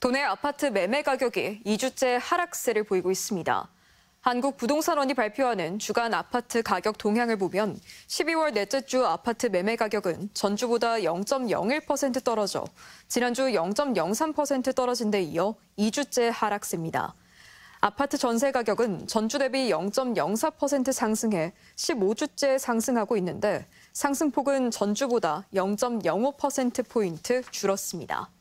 도내 아파트 매매 가격이 2주째 하락세를 보이고 있습니다. 한국부동산원이 발표하는 주간 아파트 가격 동향을 보면 12월 넷째 주 아파트 매매 가격은 전주보다 0.01% 떨어져 지난주 0.03% 떨어진 데 이어 2주째 하락세입니다. 아파트 전세 가격은 전주 대비 0.04% 상승해 15주째 상승하고 있는데 상승폭은 전주보다 0.05%포인트 줄었습니다.